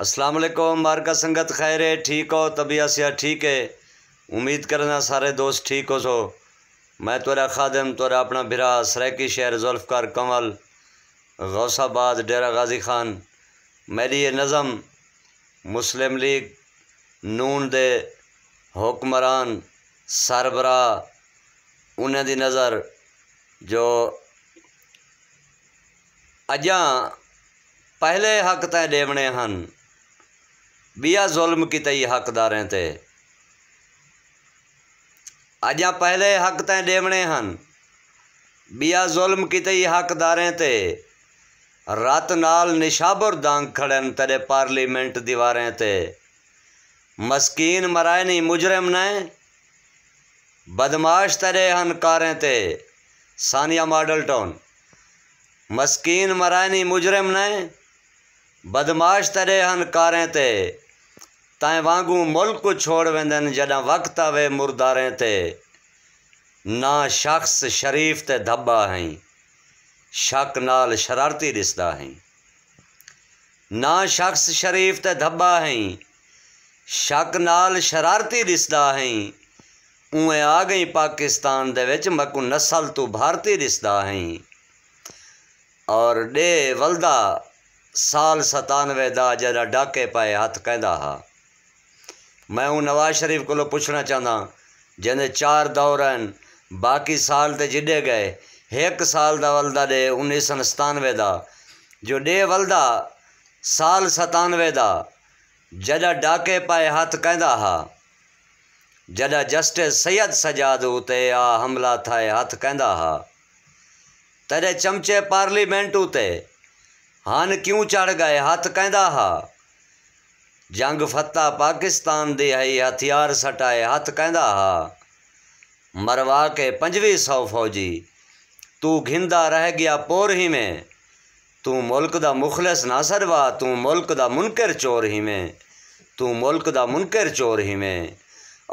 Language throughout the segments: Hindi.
असलम बार का संगत खैर है ठीक हो तभी असिया ठीक है उम्मीद करना सारे दोस्त ठीक हो सो मैं तुरा खादम तुरा अपना बिरा सराकी शहर जुल्फकार कंवल गौसाबाद डेरा गाजी खान मेरी ये नज़म मुस्लिम लीग नून दे हुक्मरान सरबरा उन्हें दी नज़र जो अजा पहले हक तय देवने हैं बिया जुल्म की तई अजा पहले हक तें डेवणे हन बिया जुल्म की तई हकदारें ते रत नाल निशाबर दांग खड़न तेरे पार्लियामेंट दीवारें ते मस्कीन मराए नहीं मुजरम न बदमाश तेरे हनकारें ते सानिया मॉडल टाउन मस्कीन मराए नहीं मुजरम न बदमाश तेरे हनकारें ताए वांगुरु मुल्क छोड़ वेंदन जदा वक्त आवे मुर्दारे ते ना शख़्स शरीफ़ ते धब्बा हई शक नाल शरारती दिसदा हई ना शख़्स शरीफ़ ते धब्बा हई शक नाल शरारती दिसदा हई उहे आ गई पाकिस्तान दे विच मकू नसल तू भारती दिसदा हई और डे वलदा साल सतानवे दा जरा डाके पाए हथ कंदा हा मैं हूं नवाज़ शरीफ को पुछना चाहता जैसे चार दौर आहिनि बाक़ी साल ते जिॾे गए एक साल जा वलदा ॾे उणिवीह सौ सतानवे जा जो डे वलदा साल सतानवे जा जॾा डाके पाए हथ कंदा हा जॾा जस्टिस सैयद सजाद उते आ हमला थाए हथ कंदा हा तदे चमचे पार्लियामेंट उते हान क्यूं चढ़ गए हथ कंदा हा जंग ਫੱਤਾ पाकिस्तान दे आई हथियार सटाए हथ ਕਹਿੰਦਾ हा मरवा के पंजवी सौ फौजी तू घिंदा रह गया पोर ही में तू मुल्क दा मुखलस ना सरवा तू मुल्क दा मुनकर चोर ही में तू मुल्क दा मुनकर चोर ही में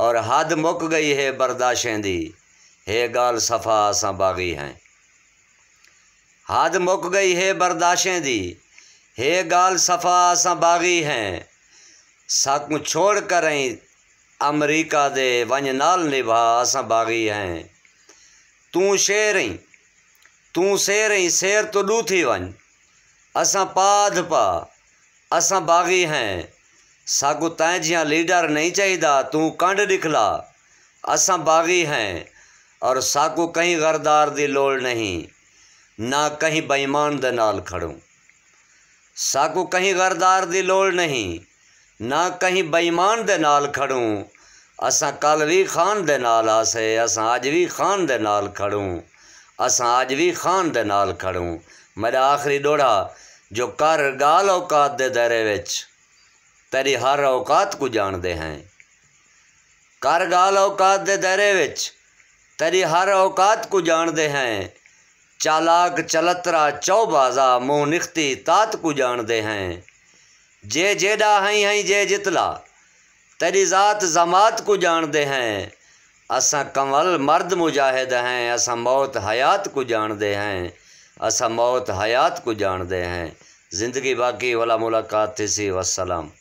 और हद मुक गई है बर्दाशें दी हे गाल सफ़ा असा बागी हैं हद मुक गई है बर्दाशें दी हे गाल सफ़ा असा बागी हैं साकूं छोड़ कर अमरीका दे वंज नाल निभा अस बाग़ी हैं तू शेर आई तूं शेर आई शेर तो ॾू थी वन असां पाध पा असां बाग़ी हैं साॻो तंहिं जीअं लीडर नहीं चाहता तू कंड निखला अस बाग़ी हैं और साॻो कहीं गरदार दी लोड़ नहीं ना कहीं बेईमान दे नाल खड़ूं साॻो कहीं गरदार दी लोड़ नहीं ना कहीं बेईमान दे खड़ूँ असा कल भी खान दे आसे असा अज भी खान दे खड़ूँ असा अज भी खान दे खड़ूँ मेरा आखिरी डोड़ा जो कर गाल औकात दे दरे विच तेरी हर औकात को जानते हैं कर गाल औकात दे दरे विच तेरी हर औकात को जानते हैं चालाक चलतरा चौबाजा मोह निखती तात को जानते हैं जे जेडा हई हई जे जितला तेरी ज़ात ज़मात को जानते हैं असा कंवल मर्द मुजाहिद हैं असा मौत हयात को जानते हैं असा मौत हयात को जानते हैं ज़िंदगी बाकी वाला मुलाकात थी सी वसलम